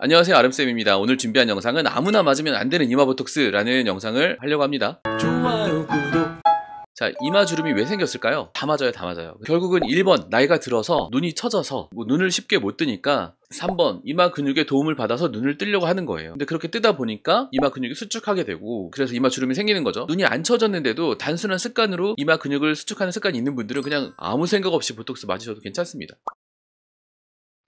안녕하세요 아름쌤입니다 오늘 준비한 영상은 아무나 맞으면 안되는 이마보톡스라는 영상을 하려고 합니다 좋아요 구독 자 이마 주름이 왜 생겼을까요? 다 맞아요 다 맞아요 결국은 1번 나이가 들어서 눈이 처져서 뭐 눈을 쉽게 못 뜨니까 3번 이마 근육의 도움을 받아서 눈을 뜨려고 하는 거예요 근데 그렇게 뜨다 보니까 이마 근육이 수축하게 되고 그래서 이마 주름이 생기는 거죠 눈이 안 처졌는데도 단순한 습관으로 이마 근육을 수축하는 습관이 있는 분들은 그냥 아무 생각 없이 보톡스 맞으셔도 괜찮습니다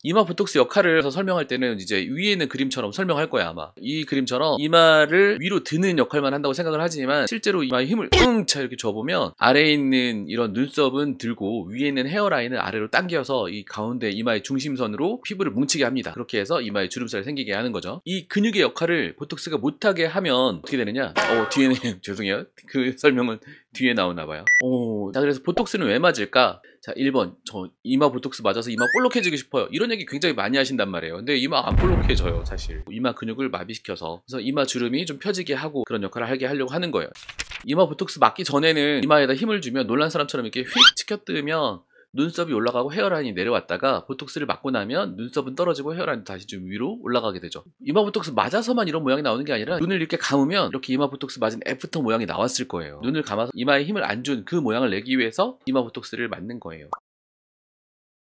이마 보톡스 역할을 설명할 때는 이제 위에 있는 그림처럼 설명할 거야 아마 이 그림처럼 이마를 위로 드는 역할만 한다고 생각을 하지만 실제로 이마에 힘을 웅차 이렇게 줘보면 아래에 있는 이런 눈썹은 들고 위에 있는 헤어라인을 아래로 당겨서 이 가운데 이마의 중심선으로 피부를 뭉치게 합니다 그렇게 해서 이마에 주름살이 생기게 하는 거죠 이 근육의 역할을 보톡스가 못하게 하면 어떻게 되느냐 어 뒤에는 죄송해요 그 설명은 뒤에 나오나 봐요 오, 자 그래서 보톡스는 왜 맞을까 자 1번 저 이마 보톡스 맞아서 이마 볼록해지고 싶어요 이런 얘기 굉장히 많이 하신단 말이에요 근데 이마 안 볼록해져요 사실 이마 근육을 마비시켜서 그래서 이마 주름이 좀 펴지게 하고 그런 역할을 하게 하려고 하는 거예요 이마 보톡스 맞기 전에는 이마에다 힘을 주면 놀란 사람처럼 이렇게 휙 치켜뜨면 눈썹이 올라가고 헤어라인이 내려왔다가 보톡스를 맞고 나면 눈썹은 떨어지고 헤어라인도 다시 좀 위로 올라가게 되죠. 이마 보톡스 맞아서만 이런 모양이 나오는 게 아니라 눈을 이렇게 감으면 이렇게 이마 보톡스 맞은 애프터 모양이 나왔을 거예요. 눈을 감아서 이마에 힘을 안 준 그 모양을 내기 위해서 이마 보톡스를 맞는 거예요.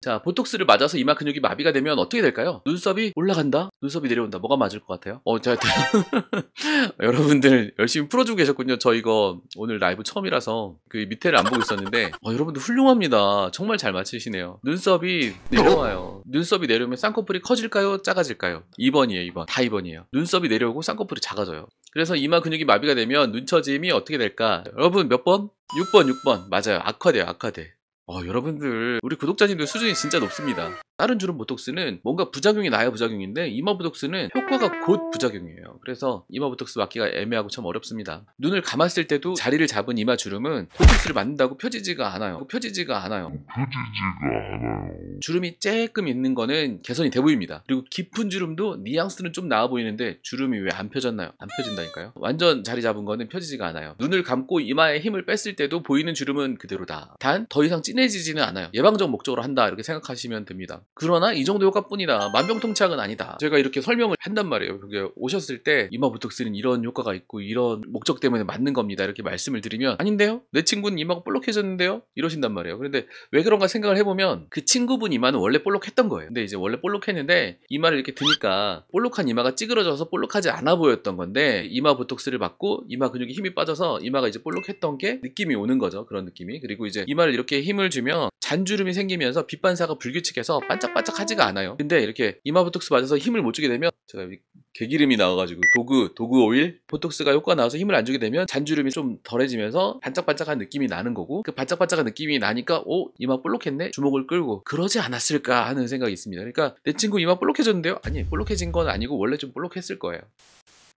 자, 보톡스를 맞아서 이마 근육이 마비가 되면 어떻게 될까요? 눈썹이 올라간다? 눈썹이 내려온다? 뭐가 맞을 것 같아요? 어, 자, 여러분들 열심히 풀어주고 계셨군요. 저 이거 오늘 라이브 처음이라서 그 밑에를 안 보고 있었는데, 어, 여러분들 훌륭합니다. 정말 잘 맞히시네요. 눈썹이 내려와요. 눈썹이 내려오면 쌍꺼풀이 커질까요? 작아질까요? 2번이에요, 2번. 다 2번이에요. 눈썹이 내려오고 쌍꺼풀이 작아져요. 그래서 이마 근육이 마비가 되면 눈처짐이 어떻게 될까? 여러분 몇 번? 6번, 6번. 맞아요. 악화돼요, 악화돼. 어, 여러분들 우리 구독자님들 수준이 진짜 높습니다 다른 주름 보톡스는 뭔가 부작용이 나요 부작용인데 이마 보톡스는 효과가 곧 부작용이에요. 그래서 이마 보톡스 맞기가 애매하고 참 어렵습니다. 눈을 감았을 때도 자리를 잡은 이마 주름은 보톡스를 맞는다고 펴지지가 않아요. 펴지지가 않아요. 펴지지가 않아요. 주름이 쬐끔 있는 거는 개선이 돼 보입니다. 그리고 깊은 주름도 뉘앙스는 좀 나아 보이는데 주름이 왜 안 펴졌나요? 안 펴진다니까요. 완전 자리 잡은 거는 펴지지가 않아요. 눈을 감고 이마에 힘을 뺐을 때도 보이는 주름은 그대로다. 단 더 이상 진해지지는 않아요. 예방적 목적으로 한다 이렇게 생각하시면 됩니다. 그러나 이 정도 효과뿐이다. 만병통치약은 아니다. 제가 이렇게 설명을 한단 말이에요. 그게 오셨을 때 이마보톡스는 이런 효과가 있고 이런 목적 때문에 맞는 겁니다. 이렇게 말씀을 드리면 아닌데요? 내 친구는 이마가 볼록해졌는데요? 이러신단 말이에요. 그런데 왜 그런가 생각을 해보면 그 친구분 이마는 원래 볼록했던 거예요. 근데 이제 원래 볼록했는데 이마를 이렇게 드니까 볼록한 이마가 찌그러져서 볼록하지 않아 보였던 건데 이마 보톡스를 맞고 이마 근육에 힘이 빠져서 이마가 이제 볼록했던 게 느낌이 오는 거죠. 그런 느낌이. 그리고 이제 이마를 이렇게 힘을 주면 잔주름이 생기면서 빛반사가 불규칙해서 반 반짝반짝하지가 않아요 근데 이렇게 이마 보톡스 맞아서 힘을 못 주게 되면 제가 개기름이 나와가지고 도그 도그 오일 보톡스가 효과 나와서 힘을 안 주게 되면 잔주름이 좀 덜해지면서 반짝반짝한 느낌이 나는 거고 그 반짝반짝한 느낌이 나니까 오 어, 이마 볼록했네 주먹을 끌고 그러지 않았을까 하는 생각이 있습니다 그러니까 내 친구 이마 볼록해졌는데요 아니 볼록해진 건 아니고 원래 좀 볼록했을 거예요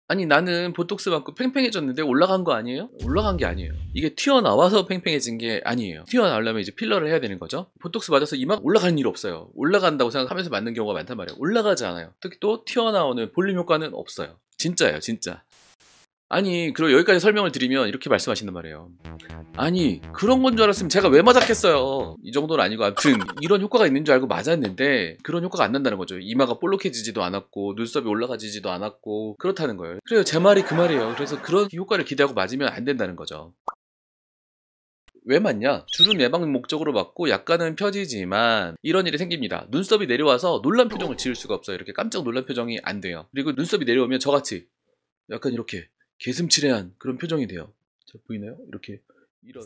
아니 나는 보톡스 맞고 팽팽해졌는데 올라간 거 아니에요? 올라간 게 아니에요. 이게 튀어나와서 팽팽해진 게 아니에요. 튀어나오려면 이제 필러를 해야 되는 거죠. 보톡스 맞아서 이마 올라가는 일 없어요. 올라간다고 생각하면서 맞는 경우가 많단 말이에요. 올라가지 않아요. 특히 또 튀어나오는 볼륨 효과는 없어요. 진짜예요, 진짜. 아니 그리고 여기까지 설명을 드리면 이렇게 말씀하시는 말이에요 아니 그런 건 줄 알았으면 제가 왜 맞았겠어요 이 정도는 아니고 아무튼 이런 효과가 있는 줄 알고 맞았는데 그런 효과가 안 난다는 거죠 이마가 볼록해지지도 않았고 눈썹이 올라가지지도 않았고 그렇다는 거예요 그래요 제 말이 그 말이에요 그래서 그런 효과를 기대하고 맞으면 안 된다는 거죠 왜 맞냐? 주름 예방 목적으로 맞고 약간은 펴지지만 이런 일이 생깁니다. 눈썹이 내려와서 놀란 표정을 지을 수가 없어요. 이렇게 깜짝 놀란 표정이 안 돼요. 그리고 눈썹이 내려오면 저같이 약간 이렇게 개슴치레한 그런 표정이 돼요. 잘 보이나요? 이렇게 이런.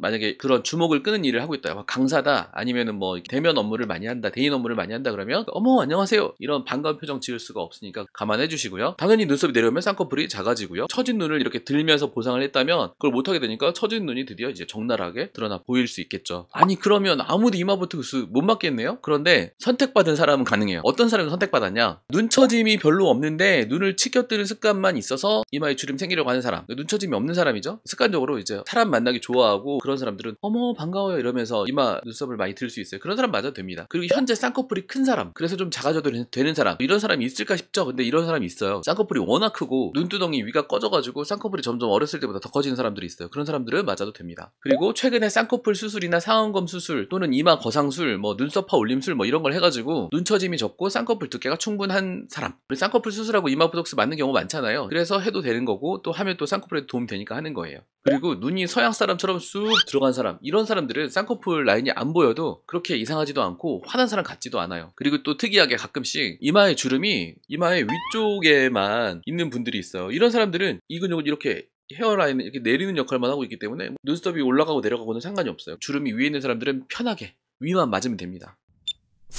만약에 그런 주목을 끄는 일을 하고 있다. 뭐 강사다. 아니면은 뭐 대면 업무를 많이 한다. 대인 업무를 많이 한다. 그러면 어머 안녕하세요. 이런 반가운 표정 지을 수가 없으니까 감안해 주시고요. 당연히 눈썹이 내려오면 쌍꺼풀이 작아지고요. 처진 눈을 이렇게 들면서 보상을 했다면 그걸 못하게 되니까 처진 눈이 드디어 이제 적나라하게 드러나 보일 수 있겠죠. 아니 그러면 아무도 이마보톡스 그 못 맞겠네요. 그런데 선택받은 사람은 가능해요. 어떤 사람이 선택받았냐? 눈처짐이 별로 없는데 눈을 치켜뜨는 습관만 있어서 이마에 주름 생기려고 하는 사람. 눈처짐이 없는 사람이죠. 습관적으로 이제 사람 만나기 좋아하고 그런 사람들은 어머 반가워요 이러면서 이마 눈썹을 많이 들 수 있어요. 그런 사람 맞아도 됩니다. 그리고 현재 쌍꺼풀이 큰 사람 그래서 좀 작아져도 되는 사람 이런 사람이 있을까 싶죠. 근데 이런 사람이 있어요. 쌍꺼풀이 워낙 크고 눈두덩이 위가 꺼져가지고 쌍꺼풀이 점점 어렸을 때보다 더 커지는 사람들이 있어요. 그런 사람들은 맞아도 됩니다. 그리고 최근에 쌍꺼풀 수술이나 상안검 수술 또는 이마 거상술 뭐 눈썹파 올림술 뭐 이런 걸 해가지고 눈처짐이 적고 쌍꺼풀 두께가 충분한 사람 쌍꺼풀 수술하고 이마 보톡스 맞는 경우 많잖아요. 그래서 해도 되는 거고 또 하면 또 쌍꺼풀에도 도움이 되니까 하는 거예요. 그리고 눈이 서양 사람처럼 쑥 들어간 사람 이런 사람들은 쌍꺼풀 라인이 안 보여도 그렇게 이상하지도 않고 화난 사람 같지도 않아요 그리고 또 특이하게 가끔씩 이마에 주름이 이마의 위쪽에만 있는 분들이 있어요 이런 사람들은 이근육은 이렇게 헤어라인을 이렇게 내리는 역할만 하고 있기 때문에 눈썹이 올라가고 내려가고는 상관이 없어요 주름이 위에 있는 사람들은 편하게 위만 맞으면 됩니다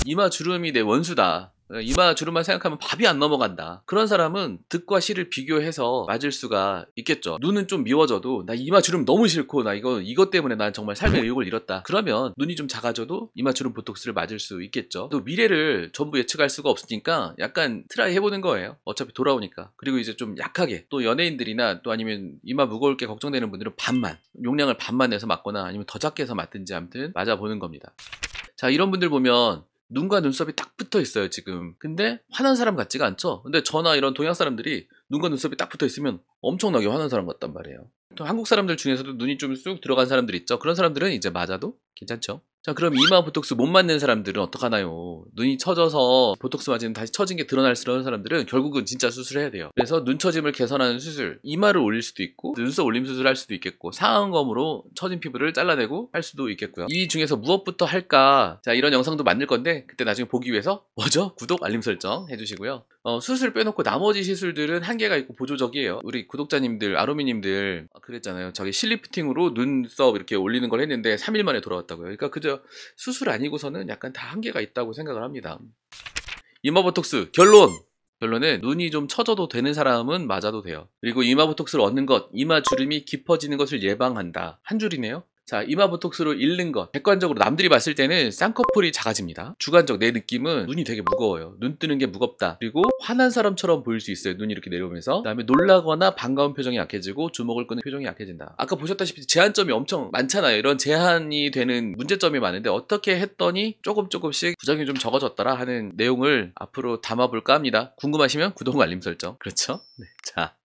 이마 주름이 내 원수다 어, 이마 주름만 생각하면 밥이 안 넘어간다. 그런 사람은 득과 실을 비교해서 맞을 수가 있겠죠. 눈은 좀 미워져도 나 이마 주름 너무 싫고 나 이거 이것 때문에 난 정말 삶의 의욕을 잃었다. 그러면 눈이 좀 작아져도 이마 주름 보톡스를 맞을 수 있겠죠. 또 미래를 전부 예측할 수가 없으니까 약간 트라이 해보는 거예요. 어차피 돌아오니까. 그리고 이제 좀 약하게 또 연예인들이나 또 아니면 이마 무거울 게 걱정되는 분들은 반만 용량을 반만 내서 맞거나 아니면 더 작게 해서 맞든지 아무튼 맞아보는 겁니다. 자 이런 분들 보면 눈과 눈썹이 딱 붙어 있어요, 지금. 근데 화난 사람 같지가 않죠? 근데 저나 이런 동양 사람들이 눈과 눈썹이 딱 붙어 있으면 엄청나게 화난 사람 같단 말이에요. 또 한국 사람들 중에서도 눈이 좀 쑥 들어간 사람들 있죠? 그런 사람들은 이제 맞아도 괜찮죠? 자 그럼 이마 보톡스 못 맞는 사람들은 어떡하나요? 눈이 처져서 보톡스 맞으면 다시 처진 게 드러날 수그는 사람들은 결국은 진짜 수술해야 돼요. 그래서 눈 처짐을 개선하는 수술, 이마를 올릴 수도 있고 눈썹 올림 수술할 수도 있겠고 상안검으로 처진 피부를 잘라내고 할 수도 있겠고요. 이 중에서 무엇부터 할까? 자 이런 영상도 만들 건데 그때 나중에 보기 위해서 뭐죠? 구독, 알림 설정 해주시고요. 어, 수술 빼놓고 나머지 시술들은 한계가 있고 보조적이에요. 우리 구독자님들, 아로미님들 아, 그랬잖아요. 저기 실리프팅으로 눈썹 이렇게 올리는 걸 했는데 3일 만에 돌아왔다고요. 그러니까 그저 수술 아니고서는 약간 다 한계가 있다고 생각을 합니다. 이마보톡스 결론! 결론은 눈이 좀 처져도 되는 사람은 맞아도 돼요. 그리고 이마 보톡스를 얻는 것, 이마 주름이 깊어지는 것을 예방한다. 한 줄이네요. 자, 이마 보톡스로 잃는 것. 객관적으로 남들이 봤을 때는 쌍꺼풀이 작아집니다. 주관적 내 느낌은 눈이 되게 무거워요. 눈 뜨는 게 무겁다. 그리고 화난 사람처럼 보일 수 있어요. 눈이 이렇게 내려오면서. 그다음에 놀라거나 반가운 표정이 약해지고 주먹을 끄는 표정이 약해진다. 아까 보셨다시피 제한점이 엄청 많잖아요. 이런 제한이 되는 문제점이 많은데 어떻게 했더니 조금 조금씩 부작용이 좀 적어졌더라 하는 내용을 앞으로 담아볼까 합니다. 궁금하시면 구독 알림 설정. 그렇죠? 네. 자.